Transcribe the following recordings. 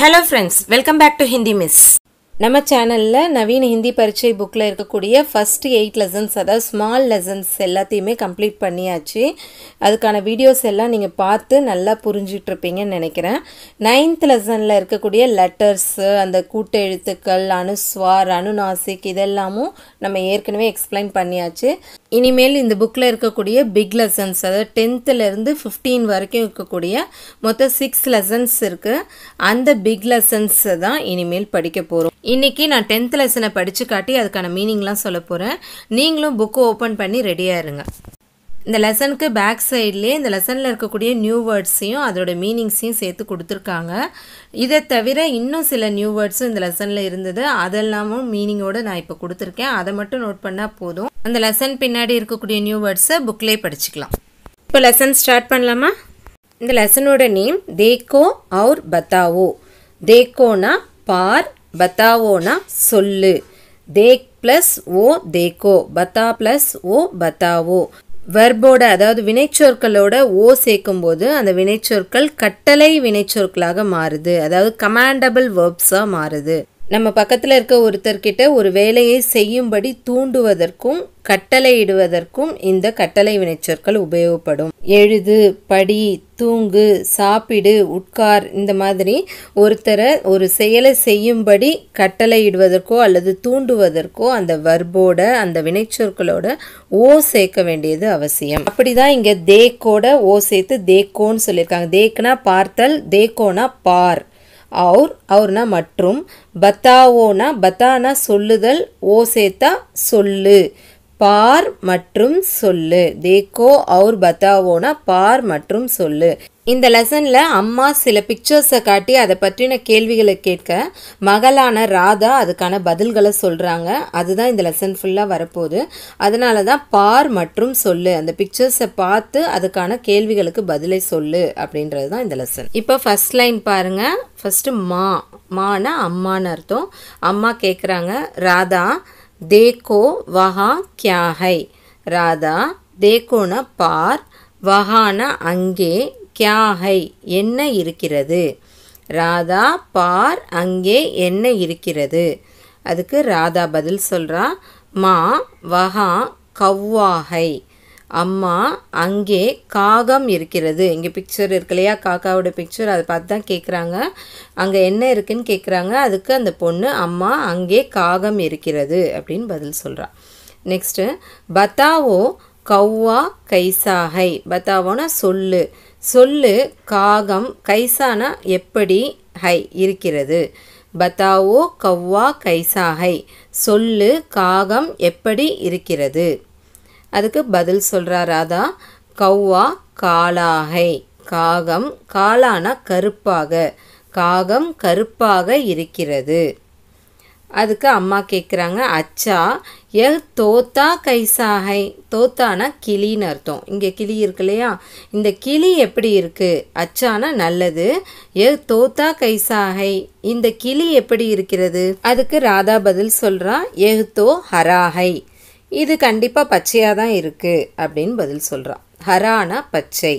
hello friends welcome back to Hindi miss நம்ம சேனலில் நவீன ஹிந்தி பரீட்சை புக்கில் இருக்கக்கூடிய ஃபஸ்ட் எயிட் லெசன்ஸ் அதாவது ஸ்மால் லெசன்ஸ் எல்லாத்தையுமே கம்ப்ளீட் பண்ணியாச்சு அதுக்கான வீடியோஸ் எல்லாம் நீங்கள் பார்த்து நல்லா புரிஞ்சிட்ருப்பீங்கன்னு நினைக்கிறேன் நைன்த் லெசனில் இருக்கக்கூடிய லெட்டர்ஸு அந்த கூட்ட எழுத்துக்கள் அனுஸ்வார் அனுநாசிக் இதெல்லாமும் நம்ம ஏற்கனவே எக்ஸ்பிளைன் பண்ணியாச்சு இனிமேல் இந்த புக்கில் இருக்கக்கூடிய பிக் லெசன்ஸ் அதாவது டென்த்துலேருந்து ஃபிஃப்டீன் வரைக்கும் இருக்கக்கூடிய மொத்தம் சிக்ஸ் லெசன்ஸ் இருக்குது அந்த பிக் லெசன்ஸை தான் இனிமேல் படிக்க போகிறோம் இன்றைக்கி நான் டென்த் லெசனை படித்து காட்டி அதுக்கான மீனிங்லாம் சொல்ல போகிறேன் நீங்களும் புக்கு ஓப்பன் பண்ணி ரெடியாக இருங்க இந்த லெசனுக்கு பேக் சைட்லேயே இந்த லெசனில் இருக்கக்கூடிய நியூ வேர்ட்ஸையும் அதோட மீனிங்ஸையும் சேர்த்து கொடுத்துருக்காங்க இதை தவிர இன்னும் சில நியூ வேர்ட்ஸும் இந்த லெசனில் இருந்தது அதெல்லாமும் மீனிங்கோடு நான் இப்போ கொடுத்துருக்கேன் அதை மட்டும் நோட் பண்ணால் போதும் அந்த லெசன் பின்னாடி இருக்கக்கூடிய நியூ வேர்ட்ஸை புக்லேயே படிச்சுக்கலாம் இப்போ லெசன் ஸ்டார்ட் பண்ணலாமா இந்த லெசனோட நேம் தேக்கோ அவர் பத்தாவோ தேக்கோனா பார் பத்தாவோனா சொல்லு தேக் ப்ளஸ் ஓ தேக்கோ பத்தா ப்ளஸ் ஓ பத்தாவோ வெர்போட அதாவது வினைச்சொற்களோட ஓ சேர்க்கும்போது அந்த வினைச்சொற்கள் கட்டளை வினைச்சொற்களாக மாறுது அதாவது கமாண்டபிள் வேர்ப்ஸாக மாறுது நம்ம பக்கத்தில் இருக்க ஒருத்தர்கிட்ட ஒரு வேலையை செய்யும்படி தூண்டுவதற்கும் கட்டளையிடுவதற்கும் இந்த கட்டளை வினைச்சொற்கள் உபயோகப்படும் எழுது படி தூங்கு சாப்பிடு உட்கார் இந்த மாதிரி ஒருத்தரை ஒரு செயலை செய்யும்படி கட்டளையிடுவதற்கோ அல்லது தூண்டுவதற்கோ அந்த வர்போட அந்த வினைச்சொற்களோட ஓ சேர்க்க வேண்டியது அவசியம் அப்படிதான் இங்கே தேக்கோட ஓ சேர்த்து தேக்கோன்னு சொல்லியிருக்காங்க தேக்குனா பார்த்தல் தேக்கோனா பார் அவுர் அவுர்னா மற்றும் பத்தாவோனா பத்தானா சொல்லுதல் ஓ சேத்தா சொல்லு பார் மற்றும் சொல்லு தேக்கோ அவுர் பத்தாவோனா பார் மற்றும் சொல்லு இந்த லெசனில் அம்மா சில பிக்சர்ஸை காட்டி அதை பற்றின கேள்விகளை கேட்க மகளான ராதா அதுக்கான பதில்களை சொல்கிறாங்க அதுதான் இந்த லெசன் ஃபுல்லாக வரப்போகுது அதனால தான் பார் மற்றும் சொல்லு அந்த பிக்சர்ஸை பார்த்து அதுக்கான கேள்விகளுக்கு பதிலை சொல்லு அப்படின்றது தான் இந்த லெசன் இப்போ ஃபஸ்ட் லைன் பாருங்கள் ஃபஸ்ட்டு மா மானா அம்மான்னு அர்த்தம் அம்மா கேட்குறாங்க ராதா தேகோ வஹா கியாஹை ராதா தேகோன பார் வஹான அங்கே கியாகை என்ன இருக்கிறது ராதா பார் அங்கே என்ன இருக்கிறது அதுக்கு ராதா பதில் சொல்கிறா மா வஹா கவ்வாஹை அம்மா அங்கே காகம் இருக்கிறது இங்கே பிக்சர் இருக்கு இல்லையா காக்காவோட பிக்சர் அதை பார்த்து தான் கேட்குறாங்க அங்கே என்ன இருக்குன்னு கேட்குறாங்க அதுக்கு அந்த பொண்ணு அம்மா அங்கே காகம் இருக்கிறது அப்படின்னு பதில் சொல்கிறா நெக்ஸ்ட்டு பத்தாவோ கவ்வா கைசாகை பத்தாவோன்னா சொல்லு சொல்லு காகம் கைசானா எப்படி ஹை இருக்கிறது பத்தாவோ கவ்வா கைசா ஹை சொல்லு காகம் எப்படி இருக்கிறது அதுக்கு பதில் சொல்கிறா ராதா கவ்வா காலாகை காகம் காலான கருப்பாக காகம் கருப்பாக இருக்கிறது அதுக்கு அம்மா கேட்குறாங்க அச்சா எஹ் தோத்தா கைசாகை தோத்தானா கிளின்னு அர்த்தம் இங்கே கிளி இருக்கு இல்லையா இந்த கிளி எப்படி இருக்குது அச்சானா நல்லது எஹ் தோத்தா கைசாகை இந்த கிளி எப்படி இருக்கிறது அதுக்கு ராதா பதில் சொல்கிறா எஹ் தோ ஹராகை இது கண்டிப்பாக பச்சையாக தான் இருக்குது அப்படின்னு பதில் சொல்கிறான் ஹரானா பச்சை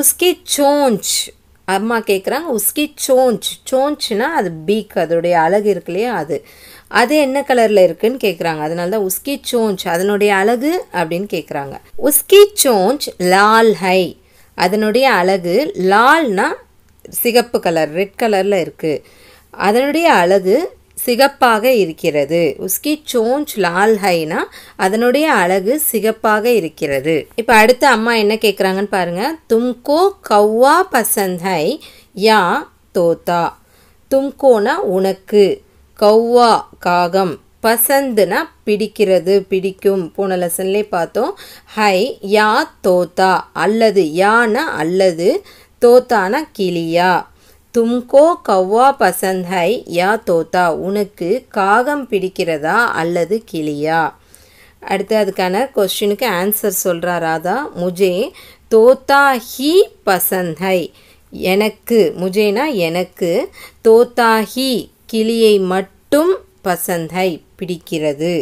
உஸ்கி சோஞ்ச் அம்மா கேட்குறாங்க உஸ்கி சோஞ்ச் சோஞ்ச்னா அது பீக் அதோடைய அழகு இருக்கு இல்லையா அது அது என்ன கலரில் இருக்குன்னு கேட்குறாங்க அதனால தான் உஸ்கி சோஞ்ச் அதனுடைய அழகு அப்படின்னு கேட்குறாங்க உஸ்கி சோஞ்ச் லால் ஹை அதனுடைய அழகு லால்னா சிகப்பு கலர் ரெட் கலரில் இருக்குது அதனுடைய அழகு சிகப்பாக இருக்கிறது உஸ்கி சோஞ்ச் லால் ஹைனா அதனுடைய அழகு சிகப்பாக இருக்கிறது இப்போ அடுத்த அம்மா என்ன கேட்குறாங்கன்னு பாருங்கள் தும்கோ கவ்வா பசந்த் ஹை யா தோத்தா தும்கோனா உனக்கு கவ்வா காகம் பசந்துனா பிடிக்கிறது பிடிக்கும் போன லெசன்லேயே பார்த்தோம் ஹை யா தோத்தா அல்லது யானா அல்லது தோத்தானா கிளியா தும்கோ கவ்வா பசந்த் ஹை யா தோத்தா உனக்கு காகம் பிடிக்கிறதா அல்லது கிளியா அடுத்து அதுக்கான கொஸ்டினுக்கு ஆன்சர் சொல்கிறா ராதா முஜே தோத்தா ஹி பசந்த் ஹை எனக்கு முஜேனா எனக்கு தோத்தா ஹி கிளியை மட்டும் பசந்த் ஹை பிடிக்கிறது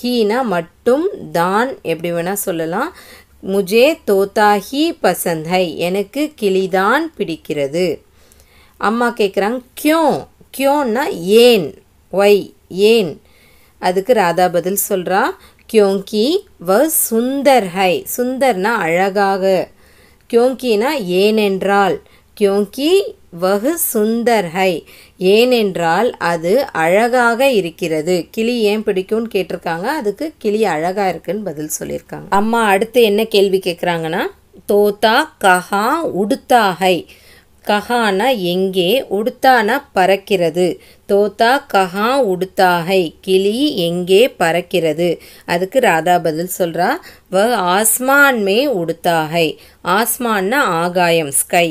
ஹீனா மட்டும் தான் எப்படி வேணால் சொல்லலாம் முஜே தோத்தா ஹி பசந்த் ஹை எனக்கு கிளிதான் பிடிக்கிறது அம்மா கேட்குறாங்க கியோ கியோன்னா ஏன் ஒய் ஏன் அதுக்கு ராதா பதில் சொல்கிறா கியோங்கி வ சுந்தர் ஹை சுந்தர்னா அழகாக கியோங்கினா ஏனென்றால் கியோங்கி வகு சுந்தர் ஹை ஏனென்றால் அது அழகாக இருக்கிறது கிளி ஏன் பிடிக்கும்னு கேட்டிருக்காங்க அதுக்கு கிளி அழகாக இருக்குன்னு பதில் சொல்லியிருக்காங்க அம்மா அடுத்து என்ன கேள்வி கேட்குறாங்கன்னா தோத்தா கஹா ஹை கஹானா எங்கே உடுத்தானா பறக்கிறது தோத்தா கஹா உடுத்தாகை கிளி எங்கே பறக்கிறது அதுக்கு ராதா பதில் சொல்கிறா வ ஆஸ்மான்மே உடுத்தாகை ஆஸ்மான்னா ஆகாயம் ஸ்கை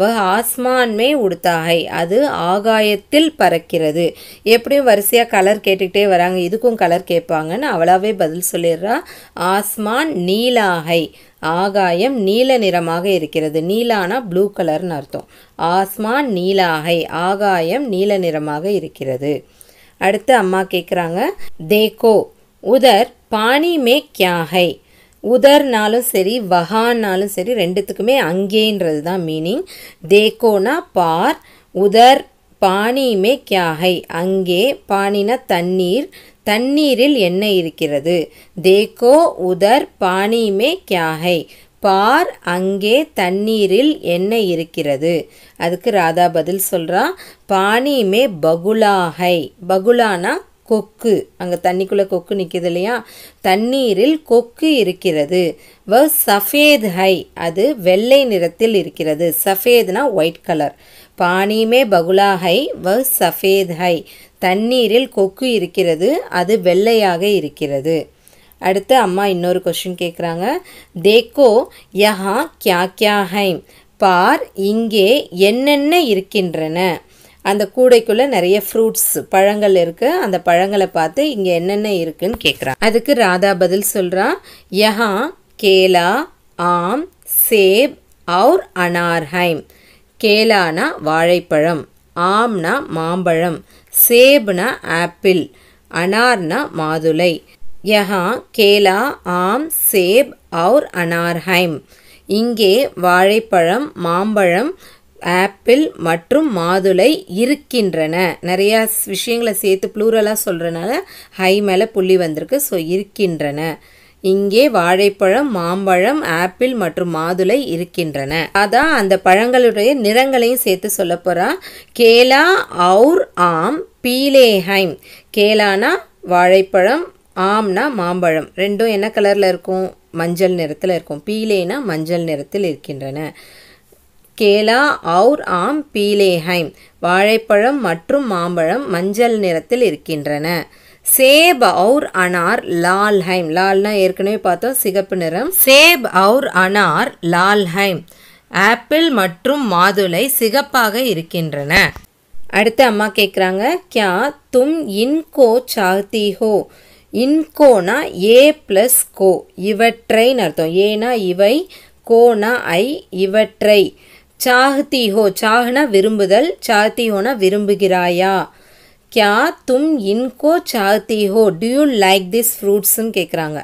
வ ஆஸ்மான்மே உடுத்தாகை அது ஆகாயத்தில் பறக்கிறது எப்படியும் வரிசையாக கலர் கேட்டுக்கிட்டே வராங்க இதுக்கும் கலர் கேட்பாங்கன்னு அவளாவே பதில் சொல்லிடுறா ஆஸ்மான் நீலாகை ஆகாயம் நீல நிறமாக இருக்கிறது நீலானா ப்ளூ கலர்னு அர்த்தம் ஆஸ்மான் நீலாகை ஆகாயம் நீல நிறமாக இருக்கிறது அடுத்து அம்மா கேட்குறாங்க தேகோ உதர் பாணி மே கியாகை உதர்னாலும் சரி வகான்னாலும் சரி ரெண்டுத்துக்குமே அங்கேன்றது தான் மீனிங் தேகோனா பார் உதர் பாணியுமே கியாகை அங்கே பாணினா தண்ணீர் தண்ணீரில் என்ன இருக்கிறது தேக்கோ உதர் பானிமே கியாகை பார் அங்கே தண்ணீரில் என்ன இருக்கிறது அதுக்கு ராதா பதில் சொல்கிறா பானிமே பகுலாகை பகுலானா கொக்கு அங்கே தண்ணிக்குள்ளே கொக்கு நிற்கிது இல்லையா தண்ணீரில் கொக்கு இருக்கிறது வ சஃபேத் ஹை அது வெள்ளை நிறத்தில் இருக்கிறது சஃபேத்னா ஒயிட் கலர் பானிமே பகுலா ஹை வ சஃபேத் ஹை தண்ணீரில் கொக்கு இருக்கிறது அது வெள்ளையாக இருக்கிறது அடுத்து அம்மா இன்னொரு கொஷின் கேட்குறாங்க தேக்கோ யஹா கியா கியா ஹைம் பார் இங்கே என்னென்ன இருக்கின்றன அந்த கூடைக்குள்ளே நிறைய ஃப்ரூட்ஸ் பழங்கள் இருக்குது அந்த பழங்களை பார்த்து இங்கே என்னென்ன இருக்குன்னு கேட்குறான் அதுக்கு ராதா பதில் சொல்கிறான் யஹா கேலா ஆம் சேப் அவுர் அனார்ஹைம் கேலானா வாழைப்பழம் ஆம்னா மாம்பழம் சேப்னா ஆப்பிள் அனார்னா மாதுளை யஹா கேலா ஆம் சேப் அவுர் அனார்ஹைம் இங்கே வாழைப்பழம் மாம்பழம் ஆப்பிள் மற்றும் மாதுளை இருக்கின்றன நிறையா விஷயங்களை சேர்த்து ப்ளூரலாக சொல்கிறனால ஹை மேலே புள்ளி வந்திருக்கு ஸோ இருக்கின்றன இங்கே வாழைப்பழம் மாம்பழம் ஆப்பிள் மற்றும் மாதுளை இருக்கின்றன அதான் அந்த பழங்களுடைய நிறங்களையும் சேர்த்து சொல்ல போகிறான் கேலா அவுர் ஆம் பீலேஹைம் கேலானா வாழைப்பழம் ஆம்னா மாம்பழம் ரெண்டும் என்ன கலரில் இருக்கும் மஞ்சள் நிறத்தில் இருக்கும் பீலேனா மஞ்சள் நிறத்தில் இருக்கின்றன கேலா அவுர் ஆம் பீலேஹைம் வாழைப்பழம் மற்றும் மாம்பழம் மஞ்சள் நிறத்தில் இருக்கின்றன சேப் அவுர் அனார் லால்ஹைம் லால்னா ஏற்கனவே பார்த்தோம் சிகப்பு நிறம் சேப் அவுர் அனார் லால்ஹைம் ஆப்பிள் மற்றும் மாதுளை சிகப்பாக இருக்கின்றன அடுத்து அம்மா கேட்குறாங்க கியா தும் இன்கோ சாத்தி ஹோ இன்கோனா ஏ ப்ளஸ் கோ இவற்றைன்னு அர்த்தம் ஏனா இவை கோனா ஐ இவற்றை சாஹ்தி ஹோ சாஹ்னா விரும்புதல் சாத்தி ஹோனா விரும்புகிறாயா கியா தும் இன்கோ சாத்தி ஹோ டு யூ லைக் திஸ் ஃப்ரூட்ஸ்ன்னு கேட்குறாங்க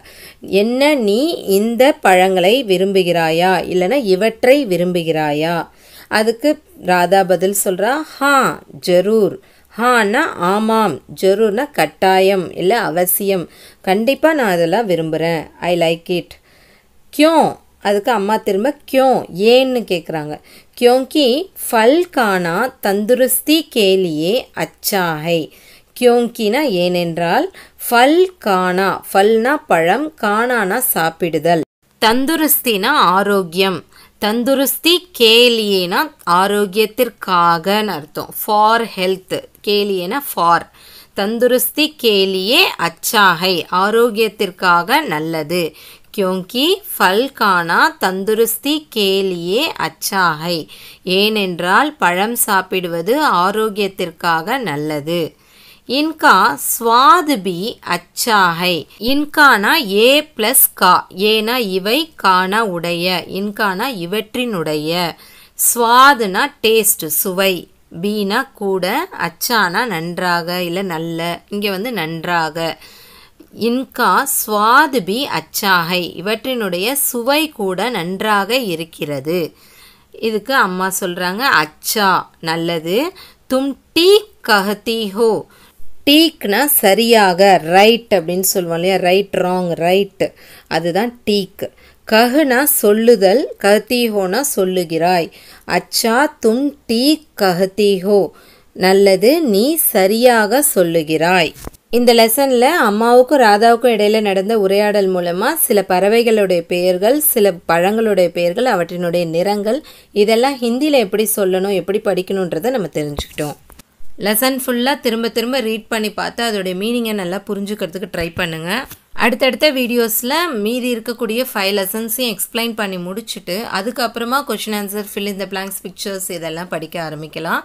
என்ன நீ இந்த பழங்களை விரும்புகிறாயா இல்லைனா இவற்றை விரும்புகிறாயா அதுக்கு ராதா பதில் சொல்கிறா ஹா ஜரூர் ஹான்னா ஆமாம் ஜரூர்னா கட்டாயம் இல்லை அவசியம் கண்டிப்பாக நான் அதெல்லாம் விரும்புகிறேன் ஐ லைக் இட் கியோம் அதுக்கு அம்மா திரும்ப கியோ ஏன்னு கேட்குறாங்க கியோங்கி ஃபல் கானா தந்துருஸ்தி கேலியே அச்சாகை கியோங்கினா ஏனென்றால் ஃபல் காணா ஃபல்னா பழம் காணானா சாப்பிடுதல் தந்துருஸ்தினா ஆரோக்கியம் தந்துருஸ்தி கேலியேனா ஆரோக்கியத்திற்காகன்னு அர்த்தம் ஃபார் ஹெல்த் கேலியேனா ஃபார் தந்துருஸ்தி கேலியே அச்சாகை ஆரோக்கியத்திற்காக நல்லது கியோங்கி ஃபல்கானா தந்துருஸ்தி கேலியே அச்சாகை ஏனென்றால் பழம் சாப்பிடுவது ஆரோக்கியத்திற்காக நல்லது இன்கா ஸ்வாது பி அச்சாகை இன்கானா ஏ பிளஸ் கா ஏனா இவை காண உடைய இன்கானா இவற்றினுடைய ஸ்வாதுனா டேஸ்ட் சுவை பீனா கூட அச்சானா நன்றாக இல்லை நல்ல இங்கே வந்து நன்றாக இன்கா சுவாதுபி அச்சாகை இவற்றினுடைய சுவை கூட நன்றாக இருக்கிறது இதுக்கு அம்மா சொல்கிறாங்க அச்சா நல்லது தும் டீ கஹதீஹோ ஹோ டீக்னா சரியாக ரைட் அப்படின்னு சொல்லுவோம் இல்லையா ரைட் ராங் ரைட் அதுதான் டீக் கஹுனா சொல்லுதல் கஹதிஹோனா சொல்லுகிறாய் அச்சா தும் டீக் கஹதிஹோ நல்லது நீ சரியாக சொல்லுகிறாய் இந்த லெசனில் அம்மாவுக்கும் ராதாவுக்கும் இடையில் நடந்த உரையாடல் மூலமாக சில பறவைகளுடைய பெயர்கள் சில பழங்களுடைய பெயர்கள் அவற்றினுடைய நிறங்கள் இதெல்லாம் ஹிந்தியில் எப்படி சொல்லணும் எப்படி படிக்கணுன்றதை நம்ம தெரிஞ்சுக்கிட்டோம் லெசன் ஃபுல்லாக திரும்ப திரும்ப ரீட் பண்ணி பார்த்து அதோடைய மீனிங்கை நல்லா புரிஞ்சுக்கிறதுக்கு ட்ரை பண்ணுங்கள் அடுத்தடுத்த வீடியோஸில் மீதி இருக்கக்கூடிய ஃபைவ் லெசன்ஸையும் எக்ஸ்பிளைன் பண்ணி முடிச்சுட்டு அதுக்கப்புறமா கொஷின் ஆன்சர் ஃபில் இந்த பிளாங்க்ஸ் பிக்சர்ஸ் இதெல்லாம் படிக்க ஆரம்பிக்கலாம்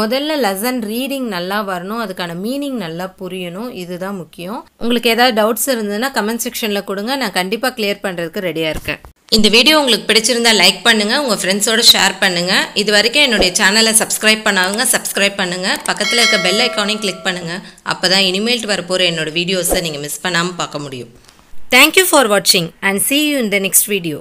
முதல்ல லெசன் ரீடிங் நல்லா வரணும் அதுக்கான மீனிங் நல்லா புரியணும் இதுதான் முக்கியம் உங்களுக்கு ஏதாவது டவுட்ஸ் இருந்ததுன்னா கமெண்ட் செக்ஷனில் கொடுங்க நான் கண்டிப்பாக கிளியர் பண்ணுறதுக்கு ரெடியாக இருக்கேன் இந்த வீடியோ உங்களுக்கு பிடிச்சிருந்தா லைக் பண்ணுங்கள் உங்கள் ஃப்ரெண்ட்ஸோடு ஷேர் பண்ணுங்கள் இது வரைக்கும் என்னுடைய சேனலை சப்ஸ்கிரைப் பண்ணாதவங்க சப்ஸ்கிரைப் பண்ணுங்கள் பக்கத்தில் இருக்க பெல் ஐக்கானையும் கிளிக் பண்ணுங்கள் அப்போ தான் வர வரப்போகிற என்னோடய வீடியோஸை நீங்கள் மிஸ் பண்ணாமல் பார்க்க முடியும் தேங்க்யூ ஃபார் வாட்சிங் and see you in the next video